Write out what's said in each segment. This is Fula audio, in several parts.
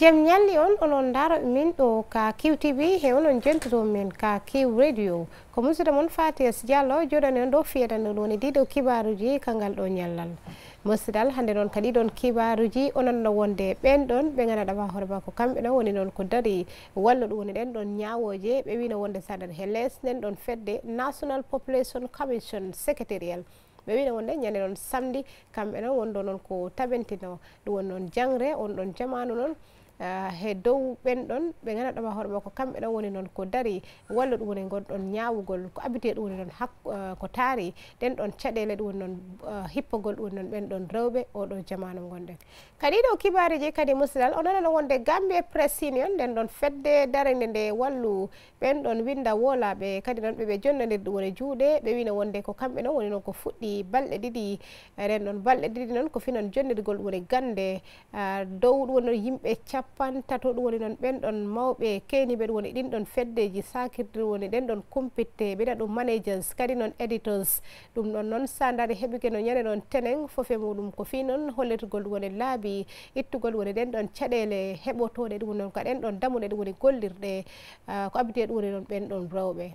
jam ñalli on onon ndaaro min ɗo ka kiw tv he onon jentoto min ka kiw radio ko musidɗo moon fatias diallo joɗani on ɗo fiyatano ɗoni ɗiɗo kibaruji kangal ɗo ñallal musidal hannde noon ka ɗiɗon kibaruji ononno wonde ɓen ɗon ɓe ganaɗa ma hoore ma ko kamɓe ɗon woni noon ko dari wallo ɗum woni ɗen ɗon ñawoje ɓe wino wonde saɗan he les nden ɗon fedde national population commission secrétariel ɓe wino wonde ñande noon samedi kamɓe noon wonɗo noon ko taɓentino ɗum woni noon jangre on ɗon jamanu noon Ah, he dow ɓen ɗon ɓe ganaɗoma hoore makko kamɓe ɗon woni noon ko daari walla ɗum woni gonɗon ñawugol ko abite ɗum woni noon hak ah, ko taari ɗen ɗon caɗele ɗum woni noon ah, hippogol ɗum woni noon ɓen ɗon rewɓe oɗo jamanu gonɗen kadi ɗo kibariji kadi musidal onono wonde gambie press union nden ɗon fedde darende nde wallu ɓen ɗon winda wolaɓe kadi noon ɓeɓe jonnodir ɗum woni juuɗe ɓe wino wonde ko kamɓe noon woni noon ko fuɗɗi balɗe ɗiɗi ɗen ɗon balɗe ɗiɗi noon ko finoon jonnirgol ɗum woni gande dow ɗum woni noon yimɓe cap cappantato ɗum woni noon ɓen ɗon mawɓe keeniɓeɗ woni ɗin ɗon feddeji sakirdir woni ɗen ɗon cumpitte ɓeɗa ɗum managers kadi noon editors ɗum ɗon noon sandare heɓike no ñande noon teneng fofe muɗum ko fi noon holletugol woni laabi ittugol woni ɗen ɗon caɗele heɓotoɗe ɗum woni noon ko ɗen ɗon damuɗe ɗum woni gollirɗe ko abite ɗum woni noon ɓen ɗon rewɓe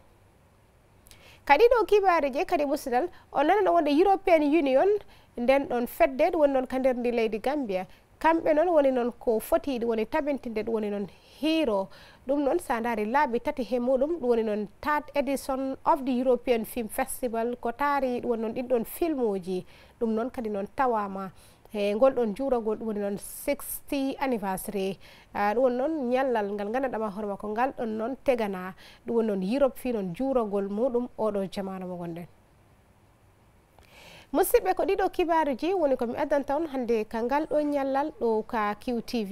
kadi ɗo kibari je kadi musidal o nana no wonde european union nden ɗon fedde ɗum woni noon ka nder ndi leydi gambia kamɓe noon woni noon ko foti woni tabintinde ɗum woni noon hiiro ɗum noon sa ndaari laabi tati he muɗum ɗum woni noon tat edison of the european film festival ko taari ɗum woni noon ɗin ɗon film uji ɗum noon kadi noon tawama e ngol ɗon juurogol ɗum woni noon 60 anniversary ɗum woni noon ñallal ngal gandaɗama hoore ma ko ngal ɗon noon tegana ɗum woni noon europe fi noon juurogol muɗum oɗo jamanu mo gonɗen musidɓe ko ɗiɗo kibaruji woni komi addanta on hannde kangal ɗo ñallal ɗo ka qtv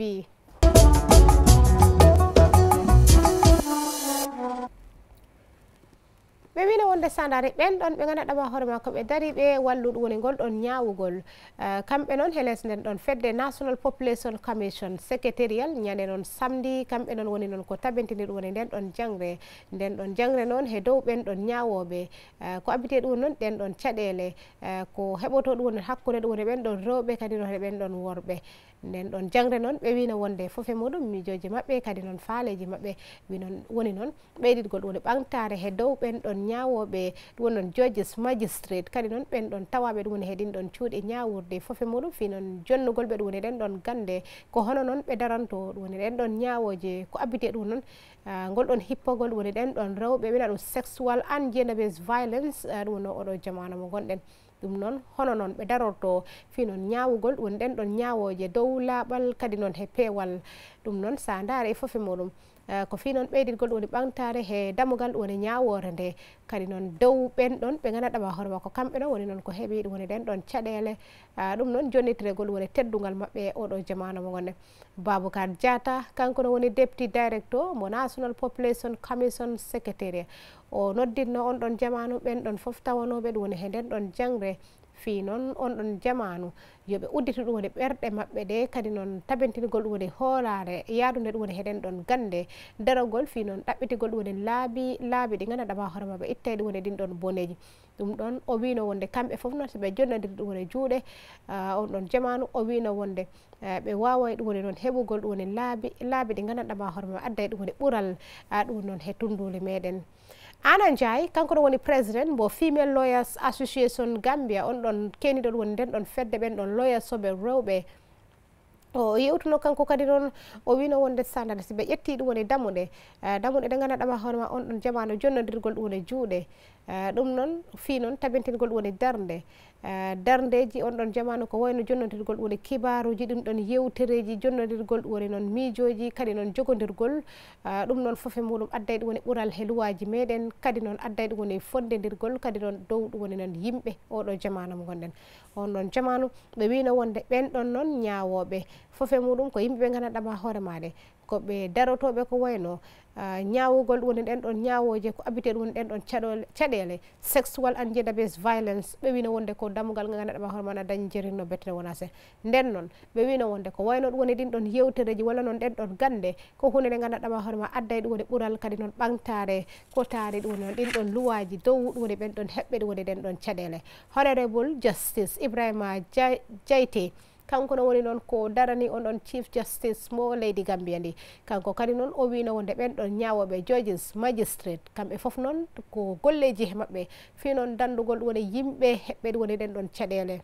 ɓe wino wonde sandare ɓen ɗon ɓe gandaɗama hoore ma koɓe dariɓe walluɗo woni gol ɗon ñawugol kamɓe noon heles nden ɗon fedde national population commission secrétarial ñande noon samedi kamɓe noon woni noon ko tabintiniɗum woni nden ɗon jangre nden ɗon jangre noon he dow ɓen ɗon ñawoɓe ko abbite ɗum noon ɗen ɗon caɗele ko heɓoto ɗum woni hakkude ɗum woni ɓen ɗon rewɓe kadi noon he ɓen ɗon worɓe nden ɗon jangde noon ɓe wino wonde foof e muɗum mijoji maɓɓe kadi noon faaleji maɓɓe wi noon woni noon ɓeyɗitgol woni ɓantare he dow ɓen ɗon ñawoɓe ɗum woni noon jorges magistrate kadi noon ɓen ɗon tawaɓe ɗum woni heɗin ɗon cuuɗi ñawurde foof e muɗum fi noon jonnugol ɓe ɗum woni ɗen ɗon gande ko hono noon ɓe daranto ɗum woni ɗen ɗon ñawoje ko abbite ɗum noon ah, ngol ɗon hippogol ɗum woni ɗen ɗon rewɓe wina ɗum sexual an jenabes violence ah, ɗum woni oɗo jamanamo gonɗen ɗum noon hono noon ɓe darorto fii noon ñaawugol woni ɗen ɗon ñaawooje dow laaɓal kadi noon he peewal ɗum noon so a ndaare e fof e muɗum Eh, ko fi noon ɓeydilgol ɗum woni ɓantare he dammugal ɗum woni ñawore nde kadi noon dow ɓen ɗon ɓe ganaɗama hoore makko kamɓe ɗon woni noon ko heeɓi ɗum woni ɗen ɗon caɗele eh, ɗum noon jonnitiregol ɗum woni teddugal maɓɓe e oɗo jamana mo gonne baboukar diata kanko no woni depty directo mo national population commission secrétariat o noddinno on ɗon jamanu ɓen ɗon foof tawanoɓe ɗum woni he nden ɗon jangre fi noon on ɗon jamanu yo ɓe udditi ɗum woni ɓerɗe maɓɓe ɗe kadi noon tabintingol ɗum woni hoolare yaadude ɗum woni heɗen ɗon gande darogol fi noon ɗaɓɓitigol ɗum woni laabi laabi ɗi gandaɗama hoore maɓe ittai ɗum woni ɗin ɗon boneji ɗum ɗon o wino wonde kamɓe foof noon so ɓe jonnodiri ɗum woni juuɗe on ɗon jamanu o wino wonde ɓe wawai ɗum woni noon heɓugol ɗum woni laabi laabi ɗi gandaɗama hoore maɓe addai ɗum woni ɓural ɗum woni noon he tunduli meɗen ana diaye kanko no woni président mo female lawyers association gambia on ɗon keniɗon woni nden ɗon fedde ɓen ɗon lawyers soɓe rewɓe o yewtuno kanko kadi noon o wino wonde standard si ɓe ƴetti ɗum woni damuɗe eh, damuɗe ɗe gandaɗama hoorema on ɗon jamano jonnodirgol ɗum woni juuɗe eh, ɗum noon fi noon tabintingol ɗum woni darde Ah, darndeji onɗon jamanu ko wayno jonnodirgol ɗum woni kibaruji ɗum ɗon yewtereji jonnodirgol ɗum woni noon miijoji kadi noon jogodirgol ah, ɗum noon foof e muɗum addaye ɗum woni ɓural he luwaji meɗen kadi noon addaye ɗum woni fondedirgol kadi noon dow ɗum woni noon yimɓe oɗo jamanu mo gonɗen on noon jamanu ɓe wino wonde ɓenɗon noon ñawoɓe foof e muɗum ko yimɓeɓe gandanɗama hoore maɗe ko ɓe darotoɓe ko wayno ah, ñawugol woni ɗen ɗon ñawoje ko habité ɗum woni ɗen ɗon caɗele sexual an jedabase violence ɓe wino wonde ko damugal ga ganduɗama hoorman a dañ jerinno betene wona se nden noon ɓe wino wonde ko wayno ɗum woni ɗin ɗon yewtereji walla noon ɗen ɗon gande ko hunde nde ganduɗama hoorema adday ɗum woni ɓural kadi noon ɓantare ko taari ɗum woni noon ɗin ɗon luwaji dow ɗum woni ɓen ɗon heɓɓe ɗum woni ɗen ɗon caɗele honorable justice ibrahima diayte Jai, kanko no woni noon ko darani on ɗon chief justice mo leydi gambia ndi kanko kadi noon o wino wonde ɓen ɗon ñawoɓe georges magistrate kamɓe foof noon ko golleji he maɓɓe fi noon dandugol woni yimɓe heɓɓede woni ɗen ɗon caɗele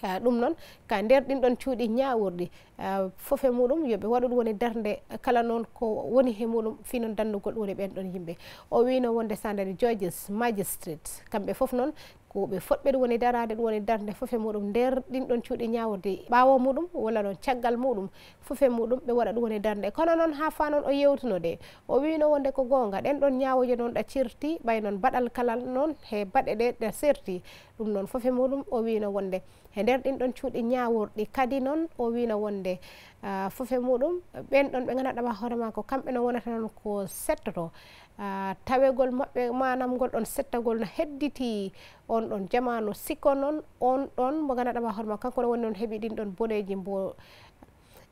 ka ɗum noon ka nder ɗin ɗon cuuɗi ñawurɗi ah, foof e muɗum yoɓe waɗuɗ woni darde kala noon ko woni he muɗum fi noon dandugol ɗum woni ɓen ɗon yimɓe o wino wonde sa ndani georges magistrate kamɓe foof noon ko ɓe foɗɓe ɗum woni darade ɗum woni darde fof e muɗum nder ɗin ɗon cuuɗi ñawde ɓawo muɗum walla noon caggal muɗum fof e muɗum ɓe waɗa ɗum woni darde kono noon ha fa noon o yewtuno de o wino wonde ko gonga ɗen ɗon ñawoje noon ɗa certi ɓay noon baɗal kalal noon he baɗe ɗe ɗa serti ɗum noon fof e muɗum o wino wonde e nder ɗin ɗon cuuɗi ñawurɗi kadi noon o wino wonde fofe muɗum ɓen ɗon ɓe ganduɗama hoore ma ko kamɓe no wonata noon ko settoto tawegol maɓɓe manam gol ɗon settagol no hedditi on ɗon jamanu sikko noon on ɗon mo ganduɗama hoore ma kanko no woni noon heeɓi ɗin ɗon boneji mbo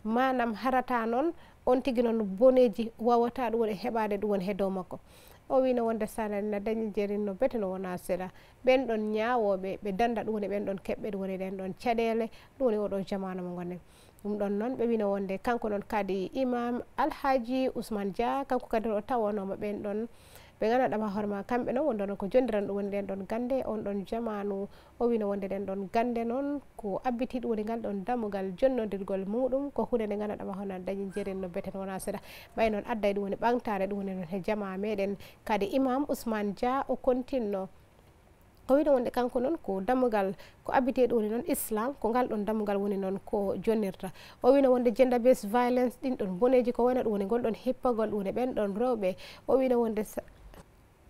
manam harata noon on tigui noon boneji wawata ɗum woni heɓade ɗum woni he dow makko o wino wonde salanina dañi jerinno bete no wona sila ɓen ɗon ñawoɓe ɓe danda ɗum woni ɓen ɗon keɓɓe ɗum woni ɗen ɗon caɗele ɗum woni oɗo jamanu mo gonen ɗum ɗon noon ɓe wino wonde kanko noon kadi imam alhaji ousmane dia kanko kadi o tawanoma ɓen ɗon ɓe gandaɗama hoorema kamɓe noon wonɗono ko jondiran ɗo woni ɗen ɗon gande on ɗon jamanu o wino wonde ɗen ɗon gande noon ko abbiti ɗo woni ngal ɗon dammugal jonnodirgol muɗum ko hunde nde gandaɗama hono dañi jerin no beten wona seeɗa ɓay noon adda ɗum woni ɓantare ɗum woni noon he jama meɗen kadi imam ousmane dia o continno ko wino wonde kanko noon ko dammugal ko abbite ɗo woni noon islam ko ngal ɗon dammugal woni noon ko jonirta o wino wonde gendabase violence ɗin ɗon boneji ko wona ɗum woni gonɗon hippagol ɗum woni ɓen ɗon rewɓe o wino wonde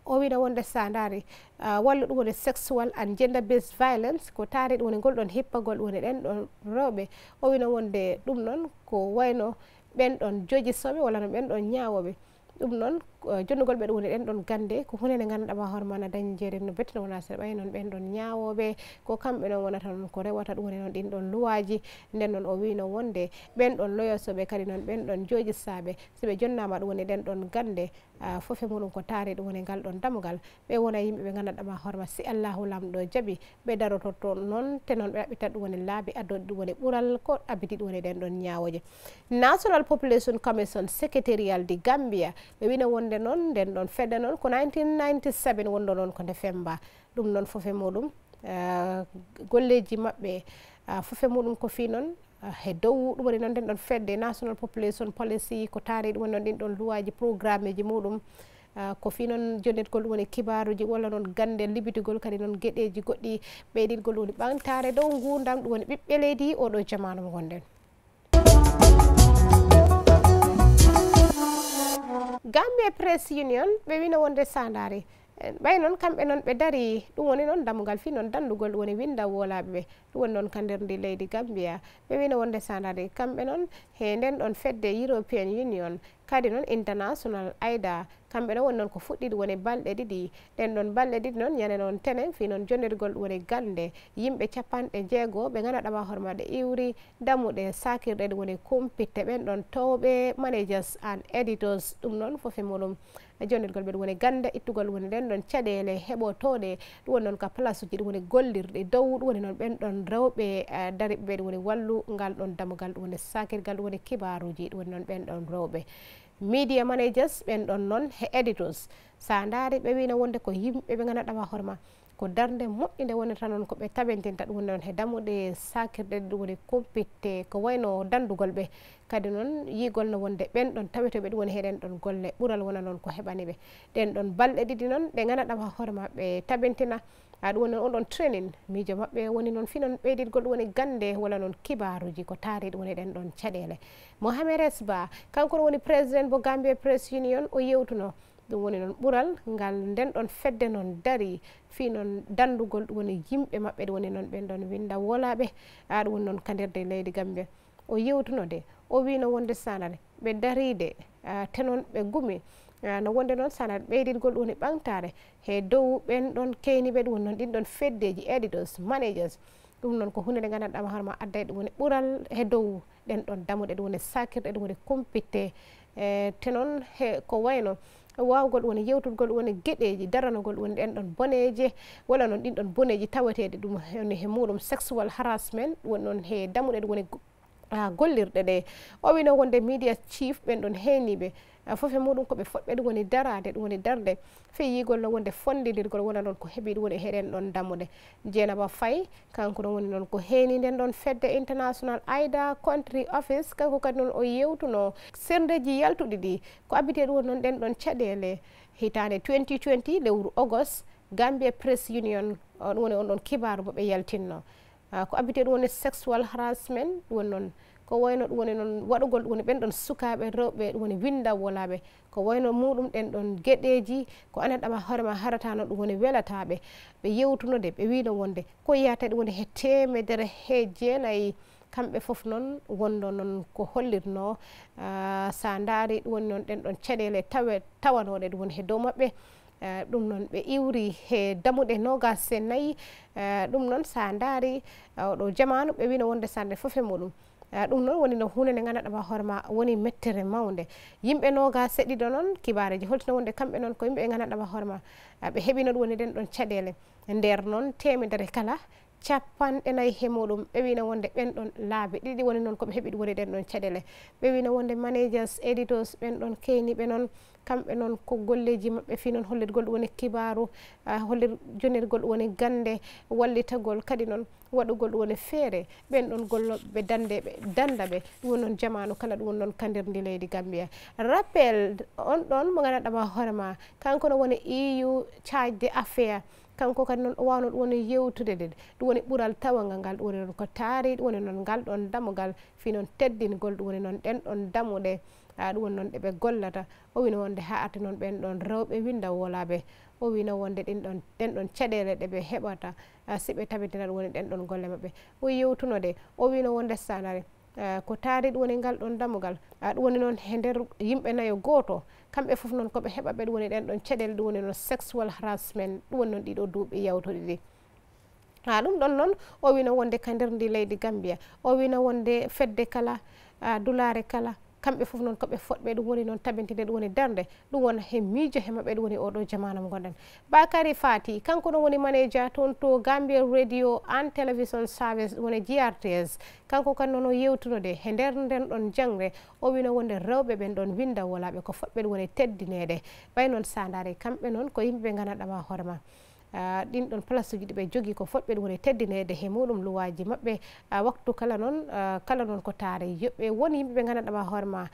o wiɗa wonde sandare ah, walla ɗum woni sexual and gender based violence ko taari ɗum woni golɗon hippagol woni ɗen ɗon rewɓe o wino wonde ɗum noon ko wayno ɓen ɗon joji soɓe walla no ɓen ɗon ñawoɓe ɗum noon Eh, jonnugol ɓeɗo woni ɗen ɗon gande ko hunde nde ganduɗama hoore mana dañjere no bettino wona seeɗa ɓay noon ɓen ɗon ñawoɓe ko kamɓe noon wonata noon ko rewata ɗum woni noon ɗin ɗon luwaji nden noon o wino wonde ɓen ɗon loyosoɓe kadi noon ɓen ɗon joƴissaɓe soɓe jonnama ɗum woni ɗen ɗon gande eh, foof e muɗum ko taari ɗum woni ngal ɗon damugal ɓe wona yimɓe ɓe ganduɗama hoorema si allahu lamɗo jaaɓi ɓe darototo noon te noon ɓe ɗaɓɓitat ɗum woni laabi addode ɗum woni ɓuural ko ɗabbiti ɗum woni ɗen ɗon ñawoje national population commission secrétarial di gambia ɓe wino wonde hannde noon nden ɗon feɗe noon ko 1997 wonɗo noon ko nde femba ɗum noon fofe muɗum eh, golleji maɓɓe eh, fofe muɗum ko fi noon eh, he dow ɗum woni noon nden ɗon fedde national population policy ko taari ɗum woni noon ɗin ɗon luwaji programme ji muɗum ko fi noon jonnetgol ɗum woni kibaruji walla noon gande libitigol kadi noon gueɗeji goɗɗi ɓeyɗitgol ɗum woni ɓantare dow ngundam ɗum woni ɓiɓɓe leydi oɗo jamanu mo gonɗen gambie press union ɓe wino wonde sandare ɓay noon kamɓe noon ɓe dari ɗum woni noon dammugal fi noon danndugol woni winda wolaɓe ɓe woni noon kanderndi leydi gambiya ɓe wino wonde sandade kamɓe noon he nden ɗon fedde european union kadi noon international aida kamɓe noon woni noon ko fuɗɗiɗi woni balɗe ɗiɗi ɗen ɗon balɗe ɗiɗi noon ñande noon tene fi noon jonirgol woni galde yimɓe capanɗe jeego ɓe ganaɗama hoore maɗe iwri dammuɗe sakirɗe ɗi woni kumpitte ɓen ɗon towɓe managers an editors ɗum noon fofi muɗum jonirgol ɓeɗ woni ganda ittugol woni ɗen ɗon caɗele heɓotoɗe ɗum woni noon ka place uji ɗi woni gollirɗe dow ɗum woni noon ɓen ɗon rewɓe eh, dariɓe ɓeɗ woni wallu ngal ɗon damugal ɗum woni sakir ngal ɗum woni kibaruji ɗum woni noon ɓen ɗon rewɓe media managers ɓen ɗon noon he editos sa daari ɓe wino wonde ko yimɓe ɓe ganduɗama hoorema ko darde moƴƴinde wonata noon ko ɓe taɓentinta ɗum woni noon he dammuɗe sakirɗe ɗe ɗum woni compitte ko wayno dandugol ɓe kadi noon yigol no wonde ɓen ɗon taweteɓe ɗum woni heɗen ɗon golle ɓural wona noon ko heɓani ɓe ɗen ɗon balɗe ɗiɗi noon ɗe ganaɗam ha hoore maɓɓe taɓentina a ɗum woni noon onɗon trainin mijo maɓɓe woni noon finon ɓeyɗitgol ɗum woni gande wala noon kibaruji ko taari ɗum woni ɗen ɗon caɗele mohamed res ba kanko ɗum woni président bo gambie press union o yewtuno ɗum woni noon ɓural ngal nden ɗon fedde noon dari fi noon danndugol ɗum woni yimɓe maɓɓe ɗum woni noon ɓen ɗon winnda wolaaɓe a ɗum woni noon kandirde leydi gambia o yewtuno de o wino wonde sanare ɓe dariide tenon ɓe gumi no wonde noon sanare ɓeydidgol ɗum woni ɓantaare he dow ɓen ɗon keyniɓe ɗum woni noon ɗin ɗon feddeji editors managers ɗum noon ko hunde nde ngandanɗa ma horema addae ɗum woni ɓural he dow ɗen ɗon damuɗe ɗum woni sakirɗe ɗum woni compitté te noon ko wayno wawgol wona yewtotgol wona gueɗeji daranogol woni ɗen ɗon boneje wala noon ɗin ɗon boneji taweteɗe ɗum he muɗum sexual harassement woni noon he damuɗeɗe woni ah, gollirɗe ɗe o wino wonde media chief ɓen ɗon heniɓe foof e muɗum koɓe foɗɓe ɗum woni darade ɗum woni darde feeyigol no wonde fondidirgol wona noon ko heeɓi ɗum woni heɗen ɗon dammude jeenaba faye kanko non woni noon ko heeni nden ɗon fedde international aida country office kanko kadi noon o yewtuno serdeji yaltuɗi ɗi ko abbite ɗum woni noon ɗen ɗon caɗele hitande 2020 lewru august gambie press union ɗum woni on ɗon kibaru moɓe yaltinno ko abbite ɗum woni sexual harassement ɗum woni noon ko wayno ɗum woni noon waɗugol ɗum woni ɓen ɗon sukaaɓe rewɓe ɗum woni winndam wolaaɓe ko wayno muɗum ɗen ɗon geɗeeji ko anetɗama hoore ma haratano ɗum woni welataaɓe ɓe yewtunode ɓe wiino wonde ko yiyata ɗum woni he teemedere he jeenayi kamɓe fof noon wonno noon ko hollirno sa ndaari ɗum woni noon ɗen ɗon caɗeele tawe tawanooɗe ɗum woni he dow maɓɓe ɗum noon ɓe iwri he damuɗe nogase nayi ɗum noon sa ndaari oɗo jamanu ɓe wino wonde sande fof e muɗum Eh, ɗum noon woni no hunde nde ngannaɗama hoore ma woni mettere mawnde yimɓe noga seɗɗiɗo noon kibareji holtino wonde kamɓe noon ko yimɓe ɓe ngannaɗama hoore ma eh, ɓe heɓino ɗum woni nden ɗon caɗele nder noon temedere kala capanɗe nayyi hemuɗum ɓe wino wonde ɓen ɗon laabi ɗiɗi woni noon koɓe heɓiɗi woni ɗen ɗon caɗele ɓe wino wonde managers editors ɓen ɗon keeniɓe noon kamɓe noon ko golleji maɓɓe fi noon hollirgol ɗum woni kibaru hollir jonirgol ɗum woni gande wallitagol kadi noon waɗugol ɗum woni feere ɓen ɗon golloɓeɓe dandeɓe danda ɓe ɗum woni noon jamanu kala ɗum woni noon kandirndi leydi gambia rappel on ɗon mo gandanɗama hoorema kanko no woni eu caajde affaire kanko kadi noon o wawno ɗum woni yewtude nde ɗum woni ɓural tawangal ngal ɗum woni noon ko taari ɗum woni noon ngal ɗon damugal fi noon teddingol ɗum woni noon ɗen ɗon damuɗe a ɗum woni noon ɗe ɓe gollata o wino wonde ha arte noon ɓen ɗon rewɓe winda wolaɓe o wino wonde ɗin ɗon ɗen ɗon caɗele ɗe ɓe heɓata si ɓe tabitina ɗum woni ɗen ɗon golle maɓɓe o yewtunode o wino wonde sanare ko taari ɗum woni ngal ɗon damugal ɗum woni noon e nder yimɓe nayo gooto kamɓe fof noon koɓe heɓa ɓe ɗum woni ɗen ɗon ceɗele ɗum woni noon sexual harasement ɗum woni noon ɗiɗo duuɓi yawtude ɗi ha ɗum ɗon noon o wino wonde ka nder ndi leydi gambia o wino wonde fedde kala dulare kala kamɓe fof noon koɓe fotɓe ɗum woni noon tabintide ɗum woni darde ɗum won he mijo he maɓɓe ɗum woni oɗo jamanam gonɗen bakary faty kanko ɗum woni manéja toon to gambier radio an télévision service ɗum woni jrts kanko kadi noon o yewtunode he nder nden ɗon jangre o wino wonde rewɓe ɓen ɗon winda wolaɓe ko fotɓe ɗum woni teddinede ɓay noon sandare kamɓe noon ko yimɓeɓe gana ɗama hoorema ɗin ɗon place uji ɗi ɓe jogii ko foɗɓe ɗum woni teddinede he muɗum luwaji maɓɓe waktu kala noon kala noon ko taare yoɓɓe woni yimɓe ɓe ngannanɗama hoore ma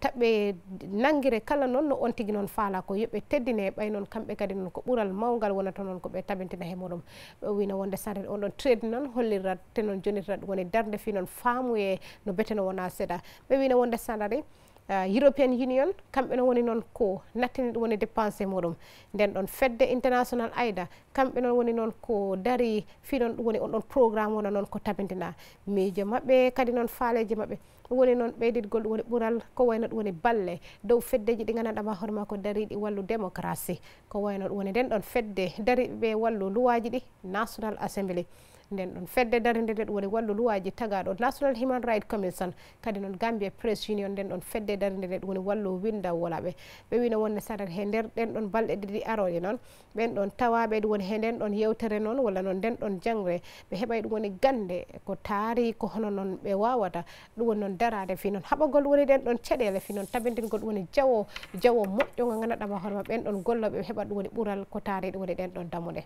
taɓɓe nangire kala noon no on tigi noon faala ko yoɓɓe teddine ɓay noon kamɓe kadi noon ko ɓural mawgal wonata noon ko ɓe tabintina he muɗum ɓe wino wonde sarede on ɗon trade noon hollirrate noon jonirrat ɗum woni darde fii noon faamuye no bete no wona seeɗa ɓe wino wonde sarade Ah, european union kamɓe no woni noon ko nattini ɗum woni dépensé muɗum nden ɗon fedde international aida kamɓe noon woni noon ko dari fi noon ɗum woni on ɗon programme wona noon ko tabidina miijo maɓɓe kadi noon faaleji maɓɓe woni noon ɓeydidgol ɗum woni ɓural ko wayno ɗum woni balle dow feddeji ɗi gandanɗama hoorema ko dariɗi wallu démocratie ko wayno ɗum woni nden ɗon fedde dariɓeɓe wallu luwaji ɗi national assembly nden ɗon fedde darde nde ɗum woni wallu luwaji tagaɗo national human right commission kadi noon gambia press union nden ɗon fedde darde nde ɗum woni wallu windaw wolaɓe ɓe wino wonne sarat he nder ɗen ɗon balɗe ɗiɗi aroje noon ɓen ɗon tawaɓe ɗum woni he nden ɗon yewtere noon walla noon nden ɗon jangre ɓe heɓay ɗum woni gande ko taari ko hono noon ɓe wawata ɗum woni noon darade fi noon haɓogol woni ɗen ɗon caɗele fi noon tabidingol ɗum woni jawo jawo moƴƴo ga gandaɗama hoorema ɓen ɗon golloɓe heɓa ɗum woni ɓural ko taari ɗum woni ɗen ɗon damuɗe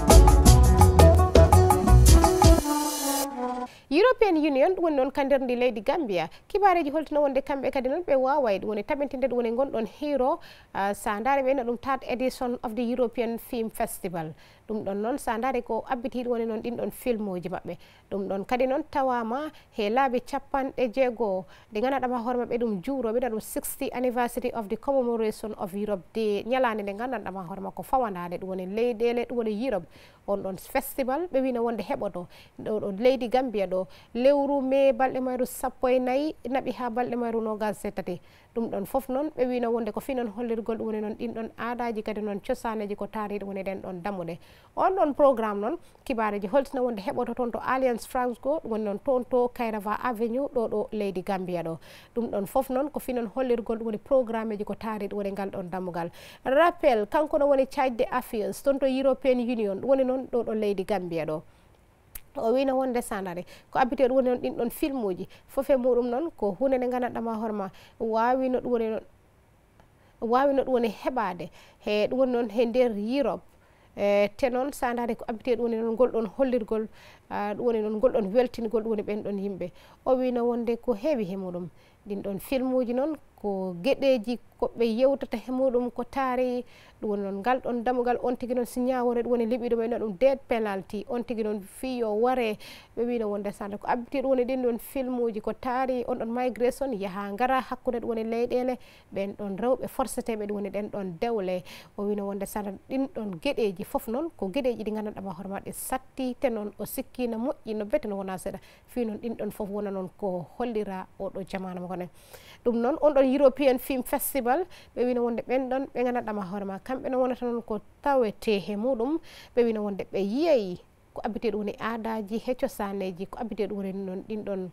Thank you. european union woni noon kanndernde leydi gambia kibaareji holtino wonde kamɓe kadi noon ɓe waawayde woni taɓintinde ɗ woni ngonɗon hero uh, ah, sandare ɓeyno ɗum tat edition of the european film festival ɗum ɗon noon sandare ko abbitiiɗo woni noon ɗin ɗon film uji maɓɓe ɗum ɗon kadi noon tawama he laabi capanɗe jeegoo ɗe ngannaɗama hoore maɓɓe ɗum juuroɓe no ɗum 60 anniversary of the commemoration of europe de ñalande nde ngannaɗama hoore makko fawanade ɗum woni leyɗele ɗum woni europe on ɗon festival ɓe wino wonde heɓoto ɗo ɗo leydi gambi gambia ɗo lewru me balɗe mayru sappo e nayi naɓi ha balɗe mayru nogas settati ɗum ɗon foof noon ɓe wino wonde ko finon hollirgol ɗum woni noon ɗin ɗon aadaji kadi noon cosaneji ko taariɗe woni ɗen ɗon dammuɗe on ɗon programme noon kibareji holtina wonde heɓoto toon to alliance france go ɗum woni noon toon to kairava avenue ɗo ɗo leydi gambia ɗo ɗum ɗon foof noon ko finon hollirgol ɗum woni programme ji ko taariɗe woni ngal ɗon dammugal rappel kanko ɗo woni cadde affaires toon to european union ɗum woni noon ɗo ɗo leydi gambia ɗo o wino won descendare ko abiteur woni noon ɗin ɗon film uji fof e muɗum noon ko hunde nde gandanɗama hoore ma wawi no ɗum woni noon wawi no ɗum woni heɓade e ɗum woni noon e nder europe e te noon sandare ko abite ɗum woni noon gol ɗon hollirgol ɗum woni noon gol ɗon weltinigol ɗum woni ɓen ɗon yimɓe o wino wonde ko heewi he muɗum ɗin ɗon film uji noon ko geɗeji koɓe yewtata he muɗum ko taari ɗum woni noon ngal ɗon damugal on tigui noon siñawore ɗum woni liɓiɗo mayno ɗum det penalty on tigui noon fiyo ware ɓe wino wonde sande ko abbiti ɗum woni ɗin ɗon film uji ko taari on ɗon migration yaaha gara hakkude ɗum woni leyɗele ɓen ɗon rewɓe forceteɓe ɗum woni ɗen ɗon dewle o wino wonde sande ɗin ɗon gueɗeji foof noon ko gueɗeji ɗi gandanɗama hoore maɗe satti te noon o sikkino moƴƴi no bete no wona seeɗa fi noon ɗin ɗon foof wona noon ko hollira oɗo jamanu makone ɗum noon on ɗon european film festival ɓe wino wonde ɓen ɗon ɓe gandanɗama hoore ma kamɓe no wonata noon ko tawetehe muɗum ɓe wino wonde ɓe yiyayi ko abbiteɗo woni aadaji hecco saneji ko abbiteɗo woni noon ɗinɗon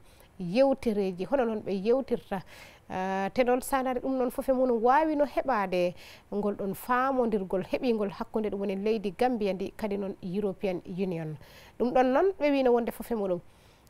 yewtereji hono noon ɓe yewtirta te noon sanare ɗum noon foof e mum wawino heɓade ngol ɗon famodirgol heeɓigol hakkude ɗum woni leydi gambiya ndi kadi noon european union ɗum ɗon noon ɓe wino wonde foof e muɗum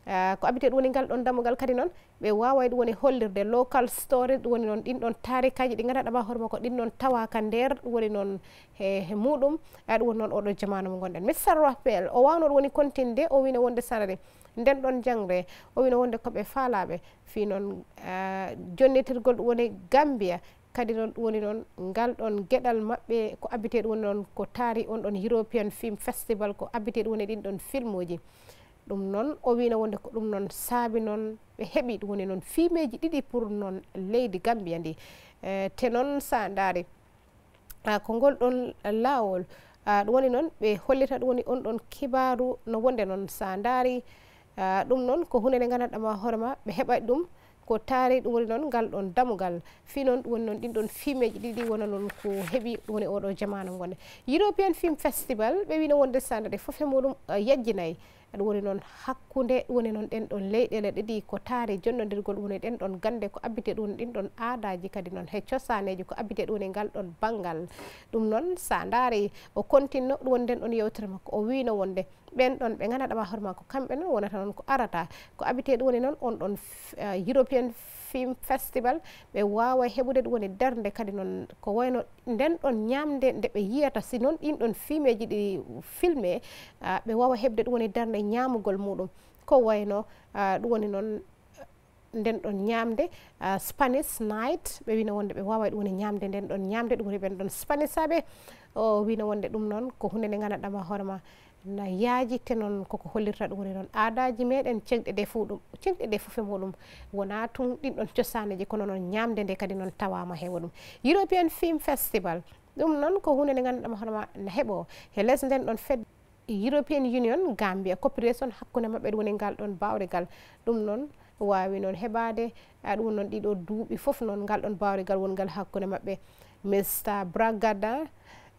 Ah, ko abite ɗum woni ngal ɗon dammugal kadi noon ɓe waway ɗum woni hollirde local story ɗum woni noon ɗin ɗon tarikaji ɗi gandaɗama hoore makko ɗin ɗon tawaka nder ɗum woni noon e muɗum ah, ɗum woni noon oɗo jamanu mo gonɗen mistar rapel o wawno ɗum woni continde o wino wonde sana ɗe nden ɗon jangre o wino wonde koɓe faalaɓe fi noon ah, jonnitirgol ɗum woni gambia kadi noon ɗum woni noon ngal ɗon gueɗal maɓɓe ko abite ɗum woni noon ko taari on ɗon european film festival ko abite ɗum woni ɗin ɗon filmuji ɗum noon o wino wonde ko ɗum noon saabi noon ɓe heɓi woni noon fumeji ɗiɗi pour noon leydi gambiya ndi e, te noon sa daari ko ngol ɗon laawol ɗum woni noon ɓe hollita ɗum woni on ɗon kibaru no wonde noon sa daari ɗum noon ko hunde nde ngandanɗama hoorema ɓe heɓat ɗum ko taari ɗum woni noon ngal ɗon damugal fi noon ɗum woni noon ɗin ɗon fumeji ɗiɗi wona noon ko heɓi ɗum woni oɗo jamanu gonde european film festival ɓe wino wonde sa daari foof e muɗum yajjinayyi aɗa woni noon hakkunde woni noon ɗen ɗon leyɗele ɗiɗi ko taari jonnodirgol woni ɗen ɗon gande ko abbite ɗum ɗin ɗon aadaji kadi noon he cosaneji ko abbite ɗum ni e ngal ɗon banggal ɗum noon sa daari o continu ɗum woni nden ɗon yewtere makko o wino wonde ɓen ɗon ɓe ganaɗama hoore makko kamɓe noon wonata noon ko arata ko abbite ɗum woni noon on ɗon eh, european film festival ɓe wawa heɓude ɗum woni darde kadi noon ko wayno nden ɗon ñamde nde ɓe yiyata si noon ɗin ɗon fimeji ɗi filme ah, ɓe wawa heɓde ɗum woni darde e ñaamugol muɗum ko wayno ɗum woni noon nden ɗon ñaamde spanis night ɓe wino wonde ɓe wawa ɗum woni ñaamde nden ɗon ñaamde ɗum woni ɓen ɗon spanisaɓe o wino wonde ɗum noon ko hunde nde ganaɗama hoorema na yaajitte noon koko hollirta ɗum woni noon aadaji meɗen cengɗe ɗe fo ɗum cengɗe ɗe foof e muɗum wona tum ɗin ɗon cosaneji kono noon ñaamde nde kadi noon tawama heewo ɗum european film festival ɗum noon ko hunde nde ganduɗama hoorema na heeɓo he les nden ɗon fedde european union gambia coopération hakkunde maɓɓe ɗo woni ngal ɗon bawregal ɗum noon wawi noon heɓade ɗum noon ɗiɗo duuɓi foof noon ngal ɗon bawregal wongal hakkunde maɓɓe mr bragada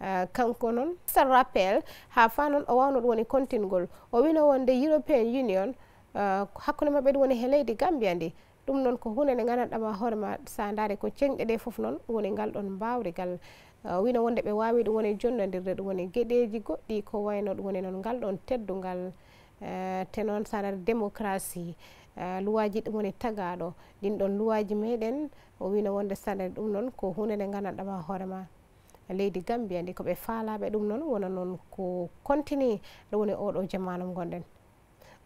uh, kanko noon sa rappel ha fa noon o wawno ɗum woni continugol o wino wonde european union uh, hakkunde maɓɓe ɗo woni he leydi gambia ndi ɗum noon ko hunde nde gandanɗama hoorema sa daari ko cengɗe ɗe foof noon woni ngal ɗon bawregal Ah, wino wonde ɓe wawi ɗum woni jonnodirde ɗum woni gueɗeji goɗɗi ko wayno ɗum woni noon ngal ɗon teddugal eh, te noon saɗa démocratie eh, luwaji ɗum woni tagaɗo ɗin ɗon luwaji meɗen o wino wonde saɗa ɗum noon ko hunde nde gandanɗama hoorema leydi gambia ndi koɓe faalaɓe ɗum noon wona noon ko continue ɗum woni oɗo jamanu gonɗen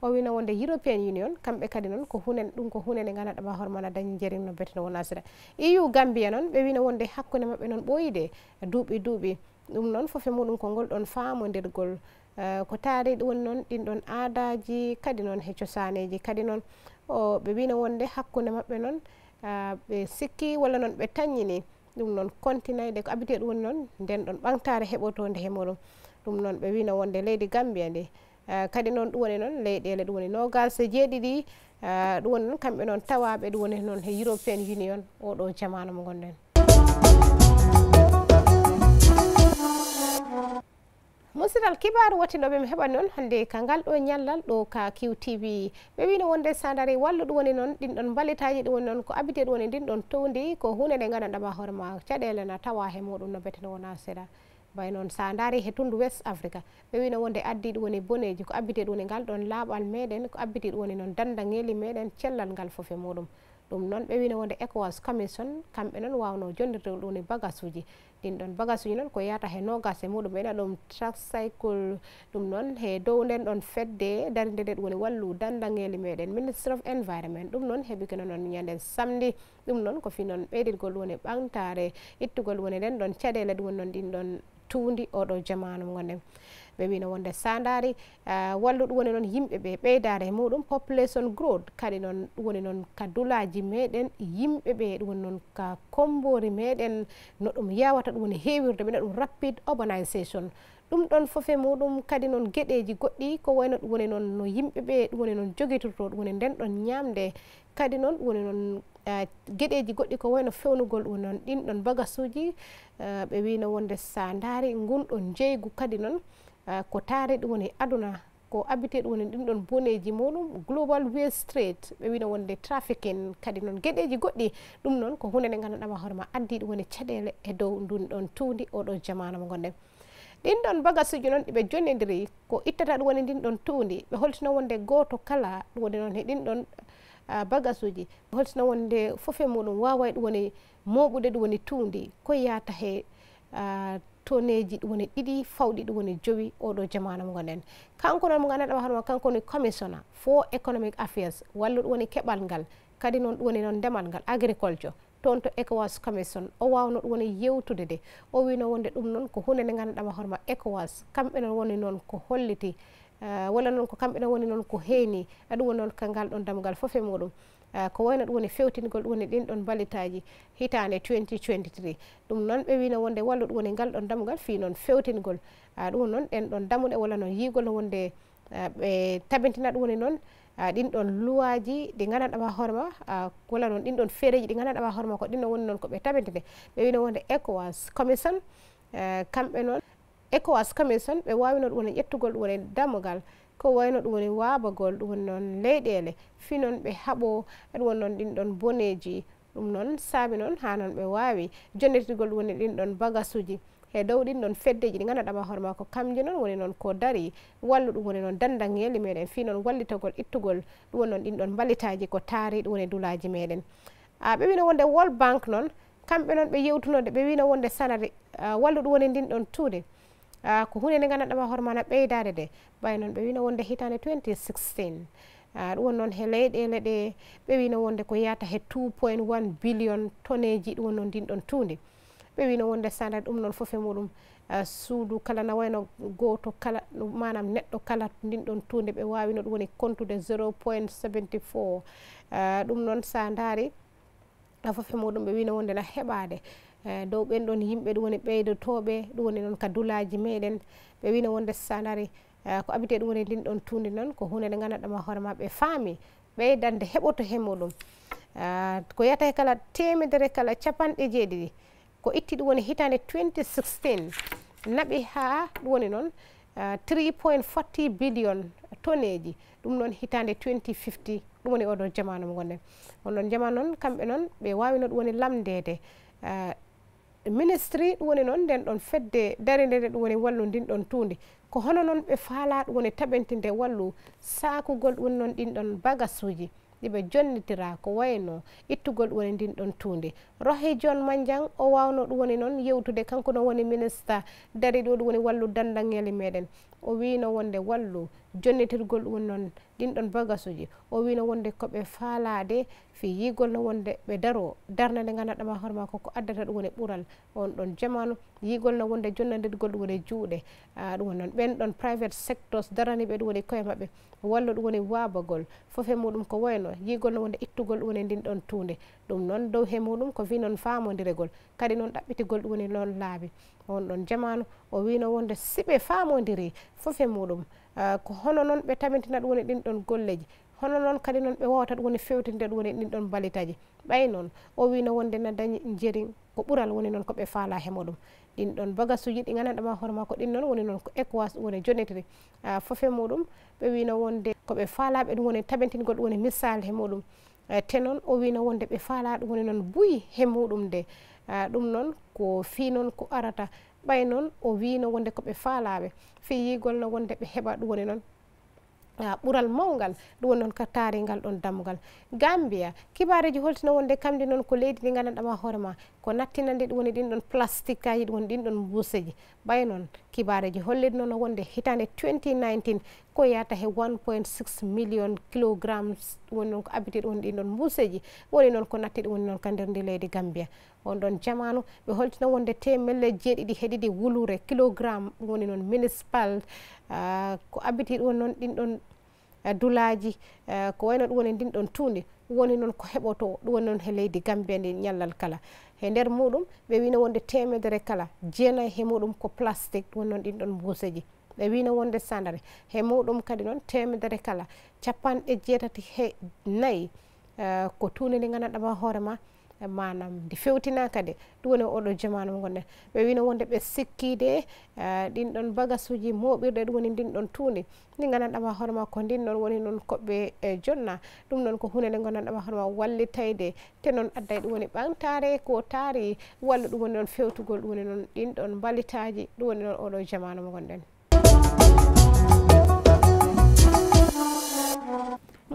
o wino wonde european union kamɓe kadi noon ko hunen ɗum ko hunene ngannaɗama hoorema dañi jering no bete no wona sira eu gambia noon ɓe wino wonde hakkunde maɓɓe noon ɓooyde duuɓi duuɓi ɗum noon fof e muɗum ko ngol ɗon faamodirgol eh, ko taari ɗum woni noon ɗin ɗon aadaji kadi noon he cosaneji kadi noon o ɓe wino wonde hakkunde maɓɓe noon eh, ɓe sikki walla noon ɓe tañini ɗum noon continayde ko abitee ɗum woni noon nden ɗon ɓantare heɓotode he muɗum ɗum noon ɓe wino wonde leydi gambia nde Eh, kadi noon ɗum woni noon leyɗele ɗum woni nogalse jeeɗiɗi eh, ɗum woni noon kamɓe noon tawaɓe ɗum woni noon e european union oɗo jamanu mo gonɗen musidal kibaru wattinoɓe mi heɓani noon hannde ka ngal ɗo ñallal ɗo ka qiw tv ɓe wino wonde sadare wallu ɗum woni noon ɗin ɗon mballitaji ɗum woni noon ko abide ɗum woni ɗin ɗon towdi ko hunde nde gandanɗama hoorema caɗele na tawa he muɗum no bete no wona seeɗa bay noon sa daari he tundu west africa ɓe wino wonde addi ɗum woni boneji ko abbiti ɗum woni ngal ɗon laaɓal meɗen ko abbiti ɗum woni noon danda ngeeli meɗen cellal ngal fof e muɗum ɗum noon ɓe wino wonde écoas commission kamɓe noon wawno jonnirdew ɗum woni e bagas uji ɗin ɗon bagas uji noon ko yata he nogas e muɗum ene ɗum tracycle ɗum noon he dow nden ɗon fedde darinde nde ɗum woni wallu danda ngeeli meɗen ministre of environnement ɗum noon heɓikino noon ñanden samdi ɗum noon ko fi noon ɓeydirgol ɗum woni ɓantare ittugol ɗum woni nden ɗon caɗele ɗum woni noon ɗin ɗon tuundi oɗo jamanu gonen ɓe wino wonde sandari uh, wallu ɗum woni noon yimɓeɓe ɓeydare e muɗum population growt kadi noon ɗum woni noon ka dulaji meɗen yimɓeɓe ɗum woni noon ka kombori meɗen no ɗum yawata ɗum woni hewirde ɓena ɗum rapide urbanisation ɗum ɗon fofe muɗum kadi noon gueɗeji goɗɗi ko wayno ɗum woni noon no yimɓeɓe ɗum woni noon joguitorto ɗum woni nden ɗon ñamde kadi noon ɗum woni noon Eh, geɗeji goɗɗi ko wayno fewnugol ɗum noon ɗin ɗon bagasuji eh, ɓe wino wonde sa daari ngunɗon jeygu kadi noon eh, ko taari ɗum woni aduna ko abbite ɗum woni ɗin ɗon boneji muɗum global wa straight ɓe wino wonde traffic en kadi noon geɗeji goɗɗi ɗum noon ko hunde nde gandanɗama hoore ma addi ɗum woni caɗele e dow ndun ɗon tuudi oɗo jamana mo gonɗen ɗin ɗon bagasuji noon ɗiɓe jonnidiri ko ittata ɗum woni ɗin ɗon tuudi ɓe holtino wonde goto kala ɗum woni noon he ɗin ɗon bagas uji holsina wonde fof e muɗum wawa ɗum woni moɓuɗe ɗum woni tuundi koye yata he toneji ɗum woni ɗiɗi fawɗi ɗum woni jowi oɗo jamana mo gonɗen kanko noon mo gandanɗa hoorema kanko woni commissiona fo economic affairs walla ɗum woni keɓal ngal kadi noon ɗum woni noon ndemal ngal agriculture toon to écowas commission o wawno ɗum woni yewtude de o wino wonde ɗum noon ko hunde nde gandanɗama hoorema écowas kamɓe noon woni noon ko holliti Ah, walla noon ko kamɓe ɗon woni noon ko heyni aɗum woni noon ka ngal ɗon damgal fof e muɗum ah, ko wayno ɗum woni fewtingol ɗum woni ɗin ɗon mballitaji hitande 2023 ɗum noon ɓe wino wonde walla ɗum woni ngal ɗon damgal fi noon fewtingol ah, ɗum noon ɗen ɗon damuɗe walla noon yigol wonde ɓe tabintina ɗum woni noon ɗin ɗon luwaji ɗi gandanɗama hoorema walla noon ɗin ɗon feereji ɗi gandanɗama hoorema ko ɗin ɗon woni noon ko ɓe tabintine ɓe wino wonde écoas commission kamɓe noon écowas kamen son ɓe wawino ɗum woni ƴettugol ɗum woni damogal ko wayno ɗum woni waabagol ɗum woni noon leyɗele fi noon ɓe haaɓo ɗum woni noon ɗin ɗon boneji ɗum noon saami noon ha noon ɓe wawi jonnetigol ɗum woni ɗin ɗon bagasuji e dow ɗin ɗon feddeji ɗi gandaɗama hoore mako kamji noon woni noon ko dari wallu ɗum woni noon dandal ngeeli meɗen fi noon wallitagol ittugol ɗum woni noon ɗin ɗon mballitaji ko taari ɗum woni dulaji meɗen a ɓewino wonde wall banque noon kamɓe noon ɓe yewtunode ɓe wino wonde sanade wallu ɗum woni ndin ɗon tuude Ah, ko hunde nde ngandanɗama hoorema ɓeydade nde ɓay noon ɓe wino wonde hitande 2016 ah, ɗum woni noon he leyɗele ɗe ɓe wino wonde ko yata he 2 point 1 billion tonneji ɗum woni noon ndin ɗon tuunde ɓe wino wonde sanda ɗum noon foof e muɗum ah, suudu kala na wayno goto kala manam neɗɗo kala ndin ɗon tuunde ɓe wawino ɗum woni comptude 0 point 74 ɗum noon sa daari foof e muɗum ɓe wino wonde na heɓade Eh, dow ɓen ɗon yimɓe ɗum woni ɓeydotoɓe ɗum woni noon ka dulaji meɗen ɓe wino wonde sanare eh, ko abite ɗum woni ndin ɗon tunde noon ko hunde nde gandaɗama e hoore ma ɓe faami ɓeydande heɓoto hemuɗum eh, ko yata e kala temedere kala capanɗe jeeɗiɗi ko itti ɗum woni hitande 2016 naɓi ha ɗum woni noon 3 point 40 billion toneji ɗum noon hitande 2050 ɗum woni oɗo jamanu mo gonɗen on noon jamanu noon kamɓe noon ɓe wawino ɗum woni lamdede ministry ɗum woni noon nden ɗon fedde darende nde ɗum woni wallundin ɗon tuunde ko hono noon ɓe faala ɗum woni taɓenti nde wallu sakugol ɗum woni noon ɗin ɗon bagasuji ɗiɓe jonnitira ko wayno ittugol ɗum woni ndin ɗon tuunde rohe jon manjang o wawno ɗum woni noon yewtude kanko no woni ministére dari ɗo ɗum woni wallu dandangeli meɗen o wino wonde wallu jonnitirgol ɗum woni noon ɗin ɗon bagasuji o wino wonde koɓe faalade fi yigolno wonde ɓe daro darde nde gandaɗama hoore ma koko addata ɗum woni ɓuural on ɗon jamanu yigolno wonde jonnandedgol ɗum woni juuɗe ɗum woni noon ɓen ɗon private sectors daraniɓe ɗum woni koye mabɓe walla ɗum woni waabagol foof e muɗum ko wayno yigolno wonde ittugol ɗum woni ndin ɗon tunde ɗum noon dow he muɗum ko wi noon faamodiregol kadi noon ɗaɓɓitigol ɗum woni noon laaɓi on ɗon jamanu o wino wonde siɓe faamodiri foof e muɗum ko hono noon ɓe tamintina ɗum woni ɗin ɗon golleji hono noon kadi noon ɓe wawata ɗum woni fewtinde ɗum woni ɗin ɗon balitaji ɓay noon o wino wonde no dañi jeri ko ɓural woni noon koɓe faala hemo ɗum ɗin ɗon bagasuji ɗi gandanɗama hoore ma ko ɗin noon woni noon ko équoise ɗum woni jonetiri fofe muɗum ɓe wino wonde koɓe faalaɓe ɗum woni taɓentingol ɗum woni missal he muɗum e, te noon o wino wonde ɓe faala ɗum woni noon buyi he muɗum nde ɗum noon ko fi noon ko arata ɓay noon o wino wonde koɓe faalaɓe fiyigol no wonde ɓe heɓa ɗum woni noon ɓural mawgal ɗum woni noon ka taaringal ɗon dammugal gambia kibaareji holtino wonde kamndi noon ko leydi ndi ngandanɗama hoore ma ko nattinande ɗum woni ɗin ɗon plastique kaji ɗum woni ɗin ɗon buseji ɓay noon kibaareji hollide noon wonde hitande 2019 ko yata he 1.6 million kilogrammes ɗum woni noon ko abité ɗum woni ɗin ɗon buseji woni noon ko natti ɗum woni noon ka nder ndi leydi gambia on ɗon jamanu ɓe holtino wonde temelle jeeɗiɗi heɗiɗi wulure kilogramme ɗum woni noon municipal ko abbiti ɗum woni noon ɗin ɗon dulaji ko wayno ɗum woni ndin ɗon tunde ɗum woni noon ko heɓoto ɗum woni noon he leydi gambia nde ñallal kala e nder muɗum ɓe wino wonde temedere kala jeenayi he muɗum ko plastique ɗum woni noon ɗin ɗon buseji ɓe wino wonde sandare he muɗum kadi noon temedere kala capanɗe jeetati he nayyi ko tunde nde gandanɗama hoore ma E manam nde fewtina kadi ɗum woni oɗo jamanu mo gonɗen ɓe wino wonde ɓe sikkide e, ɗin ɗon bagas uji moɓirɗe ɗum woni ndin ɗon tuundi ndi gandanɗama hoorema ko ndin ɗon woni noon koɓɓe e jonna ɗum noon ko hunde nde gandanɗama hoorema wallitayde te noon addaye ɗum woni ɓantare ko taari walla ɗum woni noon fewtugol ɗum woni noon ɗin ɗon mbalitaji ɗum woni noon oɗo jamanu mo gonɗen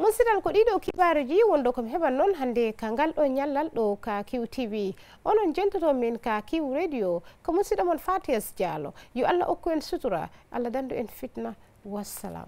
musidal ko ɗiɗo kibaruji wonɗo komi heɓan noon hannde ka ngal ɗo ñallal ɗo ka kiw tv onon jentoto min ka kiw radio ko musiɗo mon fatias dialo yo allah okku en sutura allah dandu en fitna wassalam